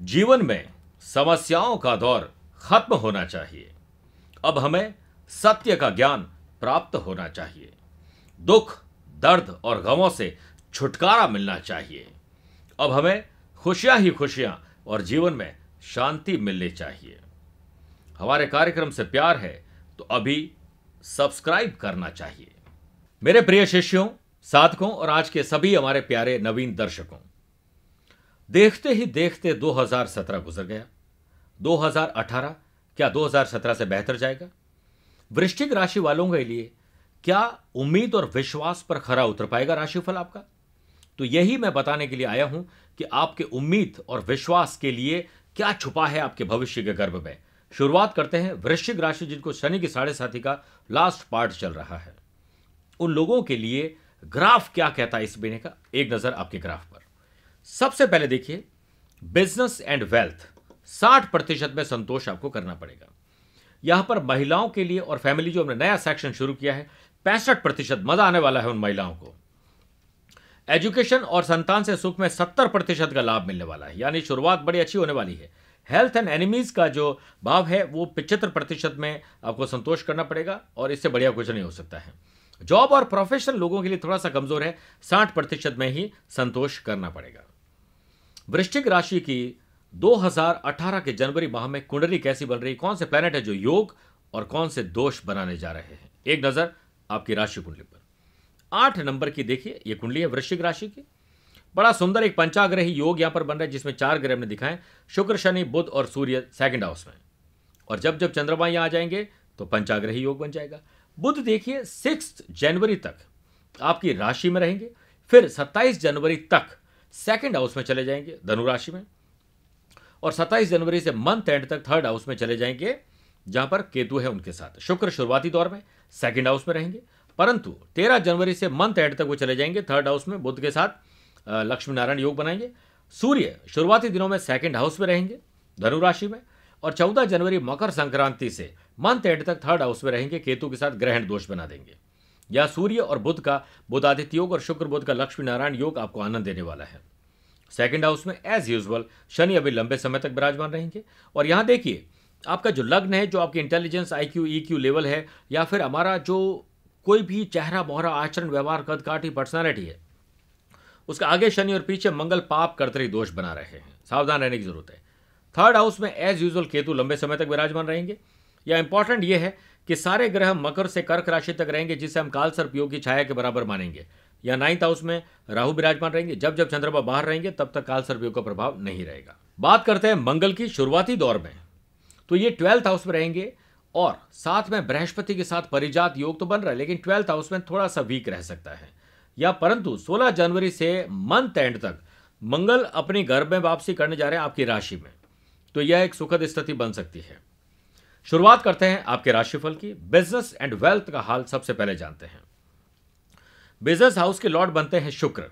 जीवन में समस्याओं का दौर खत्म होना चाहिए अब हमें सत्य का ज्ञान प्राप्त होना चाहिए दुख दर्द और गमों से छुटकारा मिलना चाहिए अब हमें खुशियां ही खुशियां और जीवन में शांति मिलनी चाहिए हमारे कार्यक्रम से प्यार है तो अभी सब्सक्राइब करना चाहिए मेरे प्रिय शिष्यों साधकों और आज के सभी हमारे प्यारे नवीन दर्शकों देखते ही देखते 2017 गुजर गया 2018 क्या 2017 से बेहतर जाएगा वृश्चिक राशि वालों के लिए क्या उम्मीद और विश्वास पर खरा उतर पाएगा राशिफल आपका तो यही मैं बताने के लिए आया हूं कि आपके उम्मीद और विश्वास के लिए क्या छुपा है आपके भविष्य के गर्भ में शुरुआत करते हैं वृश्चिक राशि जिनको शनि की साढ़े साथी का लास्ट पार्ट चल रहा है उन लोगों के लिए ग्राफ क्या कहता है इस महीने का एक नजर आपके ग्राफ पर सबसे पहले देखिए बिजनेस एंड वेल्थ साठ प्रतिशत में संतोष आपको करना पड़ेगा यहां पर महिलाओं के लिए और फैमिली जो हमने नया सेक्शन शुरू किया है पैंसठ प्रतिशत मजा आने वाला है उन महिलाओं को एजुकेशन और संतान से सुख में सत्तर प्रतिशत का लाभ मिलने वाला है यानी शुरुआत बड़ी अच्छी होने वाली है हेल्थ एंड एनिमीज का जो भाव है वो पिचहत्तर प्रतिशत में आपको संतोष करना पड़ेगा और इससे बढ़िया कुछ नहीं हो सकता है जॉब और प्रोफेशनल लोगों के लिए थोड़ा सा कमजोर है साठ प्रतिशत में ही संतोष करना पड़ेगा वृश्चिक राशि की 2018 के जनवरी माह में कुंडली कैसी बन रही कौन से प्लेनेट है जो योग और कौन से दोष बनाने जा रहे हैं एक नजर आपकी राशि कुंडली पर आठ नंबर की देखिए यह कुंडली है वृश्चिक राशि की बड़ा सुंदर एक पंचाग्रही योग यहां पर बन रहा है जिसमें चार ग्रह हमने दिखाए शुक्र शनि बुध और सूर्य सेकंड हाउस में और जब जब चंद्रमा यहां आ जाएंगे तो पंचाग्रही योग बन जाएगा बुध देखिए सिक्स जनवरी तक आपकी राशि में रहेंगे फिर 27 जनवरी तक सेकंड हाउस में चले जाएंगे धनुराशि में और 27 जनवरी से मंथ एंड तक थर्ड हाउस में चले जाएंगे जहां पर केतु है उनके साथ शुक्र शुरुआती दौर में सेकंड हाउस में रहेंगे परंतु 13 जनवरी से मंथ एंड तक वो चले जाएंगे थर्ड हाउस में बुद्ध के साथ लक्ष्मी नारायण योग बनाएंगे सूर्य शुरुआती दिनों में सेकेंड हाउस में रहेंगे धनुराशि में और 14 जनवरी मकर संक्रांति से मंथ एंड तक थर्ड हाउस में रहेंगे केतु के साथ ग्रहण दोष बना देंगे या सूर्य और बुध का बुद्धादित्य योग और शुक्र बुध का लक्ष्मी नारायण योग आपको आनंद देने वाला है सेकेंड हाउस में एज यूजल शनि अभी लंबे समय तक विराजमान रहेंगे और यहाँ देखिए आपका जो लग्न है जो आपकी intelligence I Q E Q level है या फिर हमारा जो कोई भी चेहरा मोहरा आचरण व्यवहार कद काटी पर्सनैलिटी है उसका आगे शनि और पीछे मंगल पाप कर्तरी दोष बना रहे हैं सावधान रहने की जरूरत है थर्ड हाउस में एज यूजल केतु लंबे समय तक विराजमान रहेंगे या इंपॉर्टेंट ये है कि सारे ग्रह मकर से कर्क राशि तक रहेंगे जिसे हम काल सर्प योग की छाया के बराबर मानेंगे या नाइन्थ हाउस में राहु विराजमान रहेंगे जब जब चंद्रमा बाहर रहेंगे तब तक काल सर्प योग का प्रभाव नहीं रहेगा बात करते हैं मंगल की शुरुआती दौर में तो ये ट्वेल्थ हाउस में रहेंगे और साथ में बृहस्पति के साथ परिजात योग तो बन रहा है लेकिन ट्वेल्थ हाउस में थोड़ा सा वीक रह सकता है या परंतु 16 जनवरी से मंथ एंड तक मंगल अपने घर में वापसी करने जा रहे हैं आपकी राशि में तो यह एक सुखद स्थिति बन सकती है शुरुआत करते हैं आपके राशिफल की बिजनेस एंड वेल्थ का हाल सबसे पहले जानते हैं बिजनेस हाउस के लॉर्ड बनते हैं शुक्र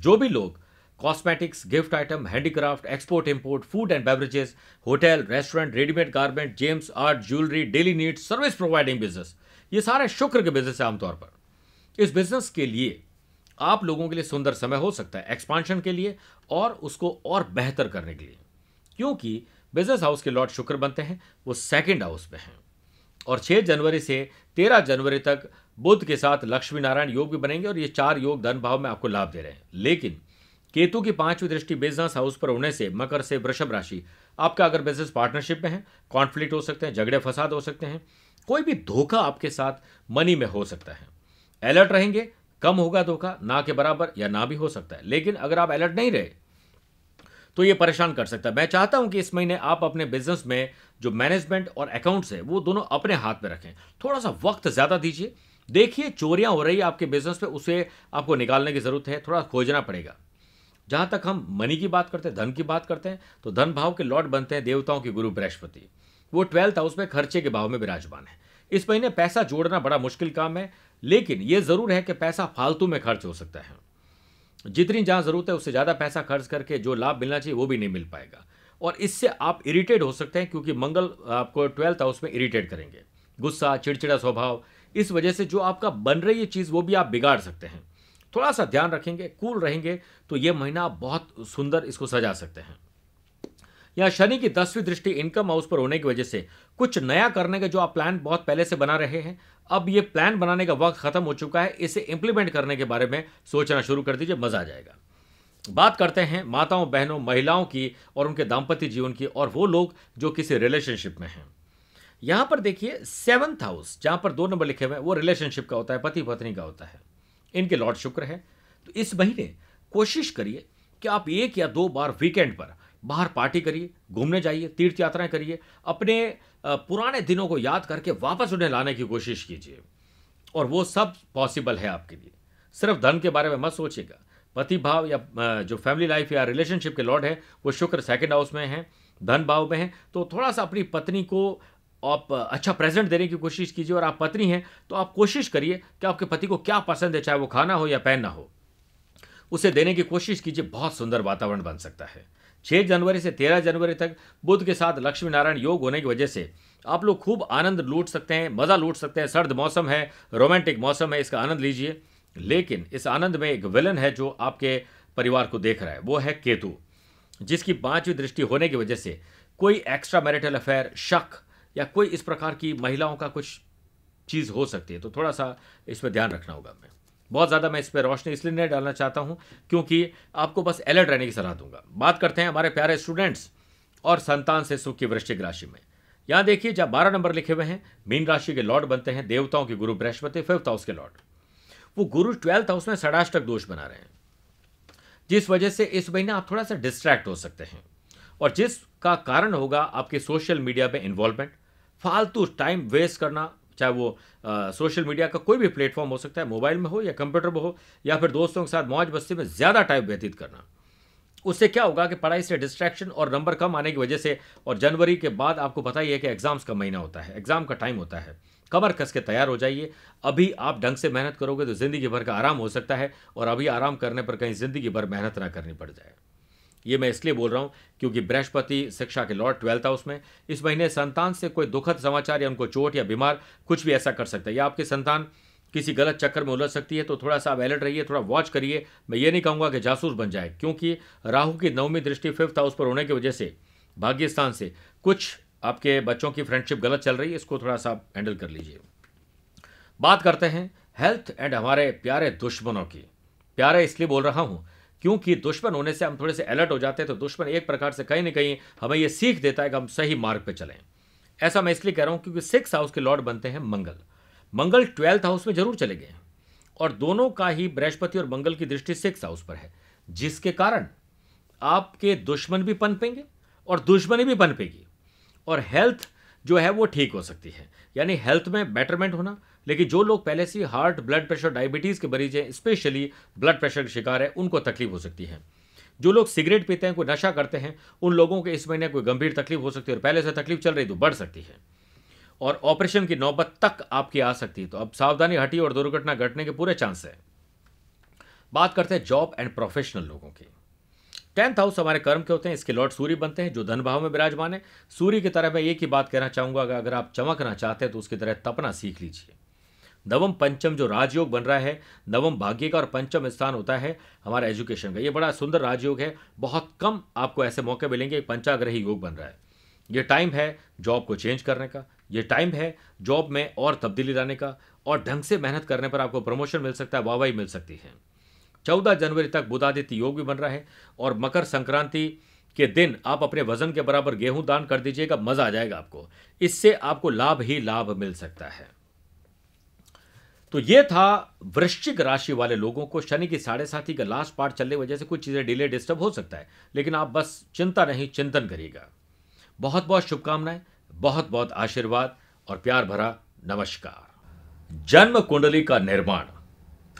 जो भी लोग cosmetics gift item handicraft export import food and beverages hotel restaurant readymade garment gems art jewellery daily needs service providing business ये सारे शुक्र के बिजनेस है आमतौर पर इस बिजनेस के लिए आप लोगों के लिए सुंदर समय हो सकता है एक्सपांशन के लिए और उसको और बेहतर करने के लिए क्योंकि बिजनेस हाउस के लॉर्ड शुक्र बनते हैं वो सेकेंड हाउस में हैं और 6 जनवरी से तेरह जनवरी तक बुद्ध के साथ लक्ष्मी नारायण योग भी बनेंगे और ये चार योग धन भाव में आपको लाभ दे रहे हैं लेकिन केतु की पांचवी दृष्टि बिजनेस हाउस पर होने से मकर से वृषभ राशि आपका अगर बिजनेस पार्टनरशिप में है कॉन्फ्लिक्ट हो सकते हैं झगड़े फसाद हो सकते हैं कोई भी धोखा आपके साथ मनी में हो सकता है अलर्ट रहेंगे कम होगा धोखा ना के बराबर या ना भी हो सकता है लेकिन अगर आप अलर्ट नहीं रहे तो ये परेशान कर सकता है मैं चाहता हूं कि इस महीने आप अपने बिजनेस में जो मैनेजमेंट और अकाउंट्स है वो दोनों अपने हाथ में रखें थोड़ा सा वक्त ज़्यादा दीजिए देखिए चोरियां हो रही है आपके बिजनेस पे उसे आपको निकालने की ज़रूरत है थोड़ा खोजना पड़ेगा जहां तक हम मनी की बात करते हैं धन की बात करते हैं तो धन भाव के लॉर्ड बनते हैं देवताओं के गुरु बृहस्पति वो ट्वेल्थ हाउस में खर्चे के भाव में विराजमान है इस महीने पैसा जोड़ना बड़ा मुश्किल काम है लेकिन ये ज़रूर है कि पैसा फालतू में खर्च हो सकता है जितनी जहाँ ज़रूरत है उससे ज़्यादा पैसा खर्च करके जो लाभ मिलना चाहिए वो भी नहीं मिल पाएगा और इससे आप इरिटेट हो सकते हैं क्योंकि मंगल आपको ट्वेल्थ हाउस में इरीटेट करेंगे गुस्सा चिड़चिड़ा स्वभाव इस वजह से जो आपका बन रही है चीज़ वो भी आप बिगाड़ सकते हैं थोड़ा सा ध्यान रखेंगे कूल रहेंगे तो ये महीना आप बहुत सुंदर इसको सजा सकते हैं या शनि की दसवीं दृष्टि इनकम हाउस पर होने की वजह से कुछ नया करने का जो आप प्लान बहुत पहले से बना रहे हैं अब ये प्लान बनाने का वक्त खत्म हो चुका है इसे इंप्लीमेंट करने के बारे में सोचना शुरू कर दीजिए मजा आ जाएगा बात करते हैं माताओं बहनों महिलाओं की और उनके दाम्पत्य जीवन की और वो लोग जो किसी रिलेशनशिप में हैं यहां पर देखिए सेवंथ हाउस जहां पर दो नंबर लिखे हुए हैं वो रिलेशनशिप का होता है पति पत्नी का होता है इनके लॉर्ड शुक्र है तो इस महीने कोशिश करिए कि आप एक या दो बार वीकेंड पर बाहर पार्टी करिए घूमने जाइए तीर्थ यात्राएं करिए अपने पुराने दिनों को याद करके वापस उन्हें लाने की कोशिश कीजिए और वो सब पॉसिबल है आपके लिए सिर्फ धन के बारे में मत सोचिएगा पति भाव या जो फैमिली लाइफ या रिलेशनशिप के लॉर्ड है वो शुक्र सेकेंड हाउस में है धन भाव में है तो थोड़ा सा अपनी पत्नी को आप अच्छा प्रेजेंट देने की कोशिश कीजिए और आप पत्नी हैं तो आप कोशिश करिए कि आपके पति को क्या पसंद है चाहे वो खाना हो या पहनना हो उसे देने की कोशिश कीजिए बहुत सुंदर वातावरण बन सकता है 6 जनवरी से 13 जनवरी तक बुद्ध के साथ लक्ष्मी नारायण योग होने की वजह से आप लोग खूब आनंद लूट सकते हैं मज़ा लूट सकते हैं सर्द मौसम है रोमांटिक मौसम है इसका आनंद लीजिए लेकिन इस आनंद में एक विलन है जो आपके परिवार को देख रहा है वो है केतु जिसकी पांचवी दृष्टि होने की वजह से कोई एक्स्ट्रा मैरिटल अफेयर शक या कोई इस प्रकार की महिलाओं का कुछ चीज़ हो सकती है तो थोड़ा सा इस पर ध्यान रखना होगा हमें बहुत ज़्यादा मैं इस पर रोशनी इसलिए नहीं डालना चाहता हूँ क्योंकि आपको बस अलर्ट रहने की सलाह दूंगा बात करते हैं हमारे प्यारे स्टूडेंट्स और संतान से सुख की वृश्चिक राशि में यहाँ देखिए जब बारह नंबर लिखे हुए हैं मीन राशि के लॉर्ड बनते हैं देवताओं के गुरु बृहस्पति फिफ्थ हाउस के लॉर्ड वो गुरु ट्वेल्थ हाउस में षडाष्टक दोष बना रहे हैं जिस वजह से इस महीने आप थोड़ा सा डिस्ट्रैक्ट हो सकते हैं और जिसका कारण होगा आपके सोशल मीडिया पे इन्वॉल्वमेंट फालतू टाइम वेस्ट करना चाहे वो आ, सोशल मीडिया का कोई भी प्लेटफॉर्म हो सकता है मोबाइल में हो या कंप्यूटर में हो या फिर दोस्तों के साथ मौज बस्ती में ज़्यादा टाइम व्यतीत करना उससे क्या होगा कि पढ़ाई से डिस्ट्रैक्शन और नंबर कम आने की वजह से और जनवरी के बाद आपको पता ही है कि एग्ज़ाम्स का महीना होता है एग्ज़ाम का टाइम होता है कमर कस के तैयार हो जाइए अभी आप ढंग से मेहनत करोगे तो ज़िंदगी भर का आराम हो सकता है और अभी आराम करने पर कहीं ज़िंदगी भर मेहनत ना करनी पड़ जाए ये मैं इसलिए बोल रहा हूँ क्योंकि बृहस्पति शिक्षा के लॉर्ड ट्वेल्थ हाउस में इस महीने संतान से कोई दुखद समाचार या उनको चोट या बीमार कुछ भी ऐसा कर सकता है या आपकी संतान किसी गलत चक्कर में उलझ सकती है तो थोड़ा सा आप अलर्ट रहिए थोड़ा वॉच करिए मैं ये नहीं कहूँगा कि जासूस बन जाए क्योंकि राहु की नवमी दृष्टि फिफ्थ हाउस पर होने की वजह से भाग्य स्थान से कुछ आपके बच्चों की फ्रेंडशिप गलत चल रही है इसको थोड़ा सा आप हैंडल कर लीजिए बात करते हैं हेल्थ एंड हमारे प्यारे दुश्मनों की प्यारे इसलिए बोल रहा हूँ क्योंकि दुश्मन होने से हम थोड़े से अलर्ट हो जाते हैं तो दुश्मन एक प्रकार से कहीं ना कहीं हमें ये सीख देता है कि हम सही मार्ग पर चलें ऐसा मैं इसलिए कह रहा हूँ क्योंकि सिक्स हाउस के लॉर्ड बनते हैं मंगल मंगल ट्वेल्थ हाउस में जरूर चले गए और दोनों का ही बृहस्पति और मंगल की दृष्टि सिक्स हाउस पर है जिसके कारण आपके दुश्मन भी पनपेंगे और दुश्मनी भी पनपेगी और हेल्थ जो है वो ठीक हो सकती है यानी हेल्थ में बेटरमेंट होना लेकिन जो लोग पहले से हार्ट ब्लड प्रेशर डायबिटीज़ के मरीज हैं स्पेशली ब्लड प्रेशर के शिकार है उनको तकलीफ हो सकती है जो लोग सिगरेट पीते हैं कोई नशा करते हैं उन लोगों के इस महीने कोई गंभीर तकलीफ हो सकती है और पहले से तकलीफ चल रही तो बढ़ सकती है और ऑपरेशन की नौबत तक आपकी आ सकती है तो अब सावधानी हटी और दुर्घटना घटने के पूरे चांस है बात करते हैं जॉब एंड प्रोफेशनल लोगों की टेंथ हाउस हमारे कर्म के होते हैं इसके लॉर्ड सूर्य बनते हैं जो धन भाव में विराजमान है सूर्य की तरह मैं एक ही बात कहना चाहूंगा अगर आप चमकना चाहते हैं तो उसकी तरह तपना सीख लीजिए नवम पंचम जो राजयोग बन रहा है नवम भाग्य का और पंचम स्थान होता है हमारे एजुकेशन का ये बड़ा सुंदर राजयोग है बहुत कम आपको ऐसे मौके मिलेंगे पंचाग्रही योग बन रहा है ये टाइम है जॉब को चेंज करने का ये टाइम है जॉब में और तब्दीली लाने का और ढंग से मेहनत करने पर आपको प्रमोशन मिल सकता है वाहवाही मिल सकती है चौदह जनवरी तक बुधादित्य योग भी बन रहा है और मकर संक्रांति के दिन आप अपने वजन के बराबर गेहूं दान कर दीजिएगा मज़ा आ जाएगा आपको इससे आपको लाभ ही लाभ मिल सकता है तो ये था वृश्चिक राशि वाले लोगों को शनि की साढ़े साथी का लास्ट पार्ट चलने वजह से कुछ चीज़ें डिले डिस्टर्ब हो सकता है लेकिन आप बस चिंता नहीं चिंतन करिएगा बहुत बहुत शुभकामनाएं बहुत बहुत आशीर्वाद और प्यार भरा नमस्कार जन्म कुंडली का निर्माण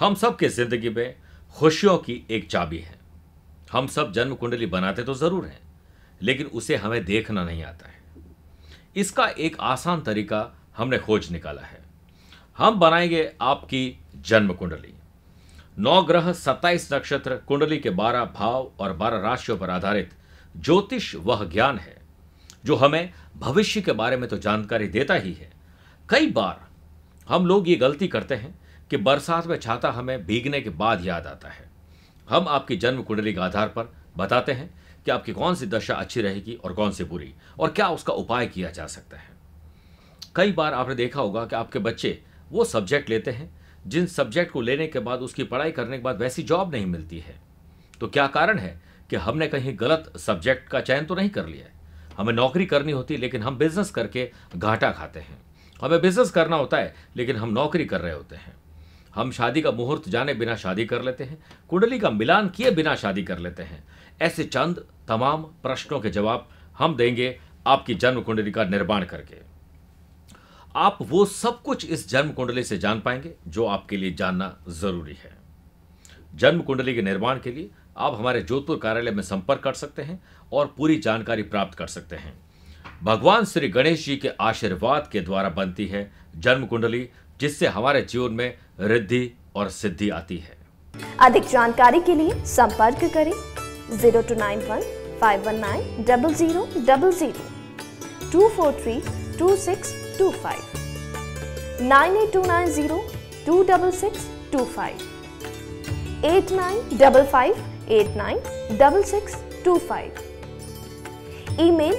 हम सब के जिंदगी में खुशियों की एक चाबी है हम सब जन्म कुंडली बनाते तो ज़रूर हैं लेकिन उसे हमें देखना नहीं आता है इसका एक आसान तरीका हमने खोज निकाला है हम बनाएंगे आपकी जन्म कुंडली नौ ग्रह सत्ताईस नक्षत्र कुंडली के बारह भाव और बारह राशियों पर आधारित ज्योतिष वह ज्ञान है जो हमें भविष्य के बारे में तो जानकारी देता ही है कई बार हम लोग ये गलती करते हैं कि बरसात में छाता हमें भीगने के बाद याद आता है हम आपकी जन्म कुंडली के आधार पर बताते हैं कि आपकी कौन सी दशा अच्छी रहेगी और कौन सी बुरी और क्या उसका उपाय किया जा सकता है कई बार आपने देखा होगा कि आपके बच्चे वो सब्जेक्ट लेते हैं जिन सब्जेक्ट को लेने के बाद उसकी पढ़ाई करने के बाद वैसी जॉब नहीं मिलती है तो क्या कारण है कि हमने कहीं गलत सब्जेक्ट का चयन तो नहीं कर लिया है हमें नौकरी करनी होती है लेकिन हम बिजनेस करके घाटा खाते हैं हमें बिजनेस करना होता है लेकिन हम नौकरी कर रहे होते हैं हम शादी का मुहूर्त जाने बिना शादी कर लेते हैं कुंडली का मिलान किए बिना शादी कर लेते हैं ऐसे चंद तमाम प्रश्नों के जवाब हम देंगे आपकी जन्म कुंडली का निर्माण करके आप वो सब कुछ इस जन्म कुंडली से जान पाएंगे जो आपके लिए जानना जरूरी है जन्म कुंडली के निर्माण के लिए आप हमारे जोधपुर कार्यालय में संपर्क कर सकते हैं और पूरी जानकारी प्राप्त कर सकते हैं भगवान श्री गणेश जी के आशीर्वाद के द्वारा बनती है जन्म कुंडली जिससे हमारे जीवन में रिद्धि और सिद्धि आती है अधिक जानकारी के लिए संपर्क करें zero two nine one five one nine double zero double zero two four three two six double five eight nine double six two five email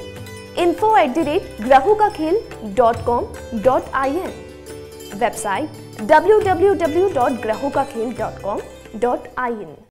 info at the rate ग्रहू का खेल dot com dot I N website W W W dot ग्रहू का खेल dot com dot I N